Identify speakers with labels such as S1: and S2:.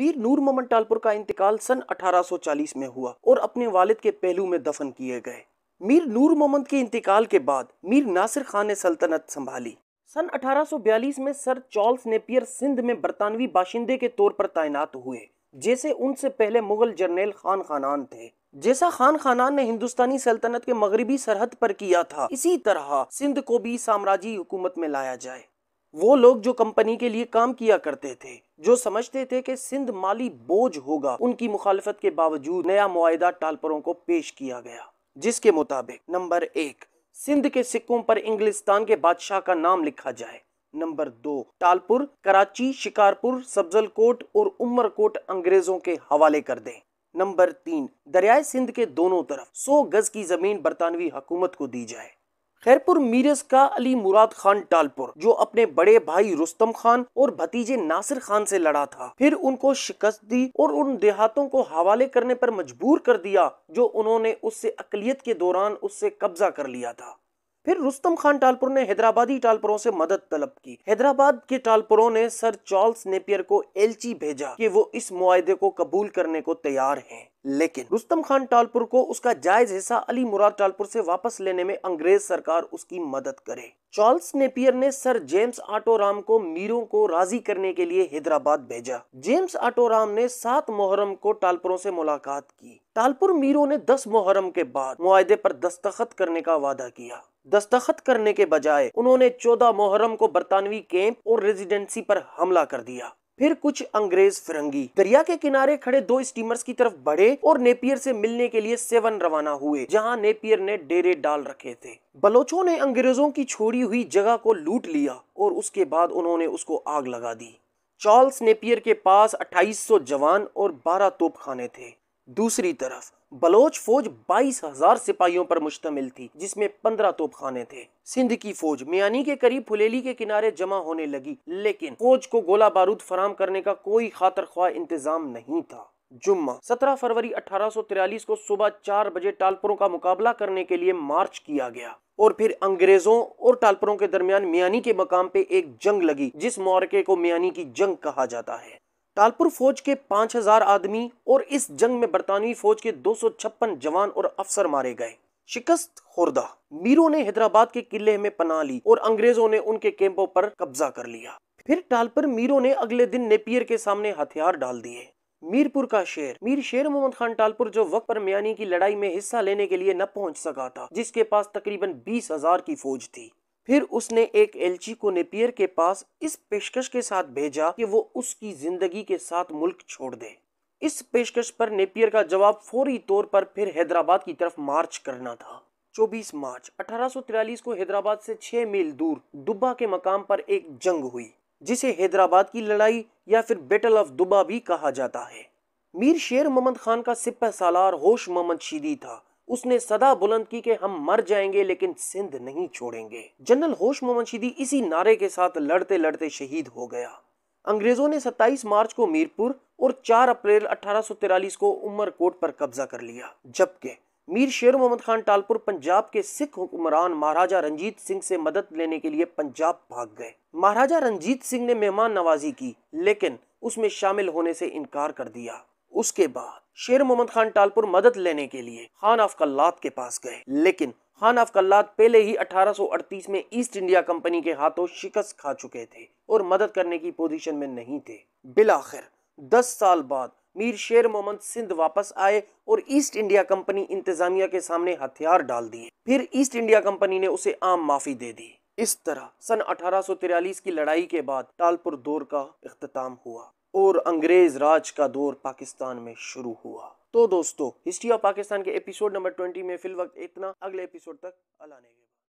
S1: मीर नूर ममन टालपुर का इंतकाल सन 1840 में हुआ और अपने वालिद के पहलू में दफन किए गए मीर नूर मोहम्मद के इंतकाल के बाद मीर नासिर खान ने सल्तनत संभाली सन 1842 में सर चार्ल्स नेपियर सिंध में बरतानवी बाशिंदे के तौर पर तैनात हुए जैसे उनसे पहले मुगल जर्नेल खान खानान थे जैसा खान खानान ने हिंदुस्तानी सल्तनत के मगरबी सरहद पर किया था इसी तरह सिंध को भी साम्राज्य हुकूमत में लाया जाए वो लोग जो कंपनी के लिए काम किया करते थे जो समझते थे कि सिंध माली बोझ होगा उनकी मुखालफत के बावजूद नया मुआदा टालपरों को पेश किया गया जिसके मुताबिक नंबर एक सिंध के सिक्कों पर इंग्लिस्तान के बादशाह का नाम लिखा जाए नंबर दो टालपुर कराची शिकारपुर सब्जल कोट और उमरकोट अंग्रेजों के हवाले कर दें नंबर तीन दरियाए सिंध के दोनों तरफ सौ गज की जमीन बरतानवी हुकूमत को दी जाए खैरपुर मीरज का अली मुराद खान टालपुर जो अपने बड़े भाई रुस्तम खान और भतीजे नासिर खान से लड़ा था फिर उनको शिकस्त दी और उन देहातों को हवाले करने पर मजबूर कर दिया जो उन्होंने उससे अकलियत के दौरान उससे कब्जा कर लिया था फिर रुस्तम खान टालपुर ने हैदराबादी टालपुरों से मदद तलब की हैदराबाद के टालपुरों ने सर चार्ल्स नेपियर को एलची भेजा कि वो इस मुआदे को कबूल करने को तैयार हैं लेकिन रुस्तम खान टालपुर को उसका जायज हिस्सा अली मुराद टालपुर से वापस लेने में अंग्रेज सरकार उसकी मदद करे चार्ल्स नेपियर ने सर जेम्स आटोराम को मीरों को राजी करने के लिए हैदराबाद भेजा जेम्स आटोराम ने सात मोहर्रम को टालपुरों से मुलाकात की टालपुर मीरों ने दस मोहर्रम के बाद मुआदे पर दस्तखत करने का वादा किया दस्तखत करने के बजाय उन्होंने चौदह मोहर्रम को बरतानवी कैंप और रेजिडेंसी पर हमला कर दिया फिर कुछ अंग्रेज फिरंगी दरिया के किनारे खड़े दो स्टीमर्स की तरफ बढ़े और नेपियर से मिलने के लिए सेवन रवाना हुए जहां नेपियर ने डेरे डाल रखे थे बलोचों ने अंग्रेजों की छोड़ी हुई जगह को लूट लिया और उसके बाद उन्होंने उसको आग लगा दी चार्ल्स नेपियर के पास 2800 जवान और 12 तोपखाने थे दूसरी तरफ बलोच फौज बाईस हजार सिपाहियों पर मुश्तमिल थी जिसमें पंद्रह तोपखाने थे सिंध की फौज मियानी के करीब फुलेली के किनारे जमा होने लगी लेकिन फौज को गोला बारूद फराम करने का कोई खातर ख्वाह इंतजाम नहीं था जुम्मा 17 फरवरी 1843 को सुबह चार बजे टालपुरों का मुकाबला करने के लिए मार्च किया गया और फिर अंग्रेजों और टालपुरों के दरमियान मियानी के मकाम पे एक जंग लगी जिस मोरके को मियानी की जंग कहा जाता है टालपुर फौज के 5000 आदमी और इस जंग में बरतानवी फौज के दो जवान और अफसर मारे गए शिकस्त खुर्दा मीरों ने हैदराबाद के किले में पनाह ली और अंग्रेजों ने उनके कैंपों पर कब्जा कर लिया फिर टालपुर मीरों ने अगले दिन नेपियर के सामने हथियार डाल दिए मीरपुर का शेर मीर शेर मोहम्मद खान टालपुर जो वक्त पर मियानी की लड़ाई में हिस्सा लेने के लिए न पहुंच सका था जिसके पास तकरीबन बीस हजार की फौज थी फिर उसने एक एलची को नेपियर के पास इस पेशकश के साथ भेजा कि वो उसकी जिंदगी के साथ मुल्क छोड़ दे इस पेशकश पर नेपियर का जवाब फौरी तौर पर फिर हैदराबाद की तरफ मार्च करना था 24 मार्च 1843 को हैदराबाद से 6 मील दूर दुब्बा के मकाम पर एक जंग हुई जिसे हैदराबाद की लड़ाई या फिर बेटल ऑफ दुब्बा भी कहा जाता है मीर शेर मोहम्मद खान का सिपह सालार होश मोहम्मद शीदी था उसने सदा बुलंद की कि हम मर जाएंगे लेकिन सिंध नहीं छोड़ेंगे जनरल होश शिदी इसी नारे के साथ लड़ते लड़ते शहीद हो गया अंग्रेजों ने 27 मार्च को मीरपुर और 4 अप्रैल अठारह को उमरकोट पर कब्जा कर लिया जबकि मीर शेर मोहम्मद खान टालपुर पंजाब के सिख हुक्मरान महाराजा रंजीत सिंह से मदद लेने के लिए पंजाब भाग गए महाराजा रंजीत सिंह ने मेहमान नवाजी की लेकिन उसमें शामिल होने से इनकार कर दिया उसके बाद शेर मोहम्मद खान टालपुर मदद लेने के लिए खान ऑफ कल्लाद के पास गए लेकिन खान ऑफ कल्लाद पहले ही 1838 में ईस्ट इंडिया कंपनी के हाथों शिकस्त खा चुके थे और मदद करने की पोजीशन में नहीं थे बिलाखिर 10 साल बाद मीर शेर मोहम्मद सिंध वापस आए और ईस्ट इंडिया कंपनी इंतजामिया के सामने हथियार डाल दिए फिर ईस्ट इंडिया कंपनी ने उसे आम माफी दे दी इस तरह सन 1843 की लड़ाई के बाद टालपुर दौर का अख्ताम हुआ और अंग्रेज राज का दौर पाकिस्तान में शुरू हुआ तो दोस्तों हिस्ट्री ऑफ पाकिस्तान के एपिसोड नंबर ट्वेंटी में फिल वक्त इतना अगले एपिसोड तक अलाने ने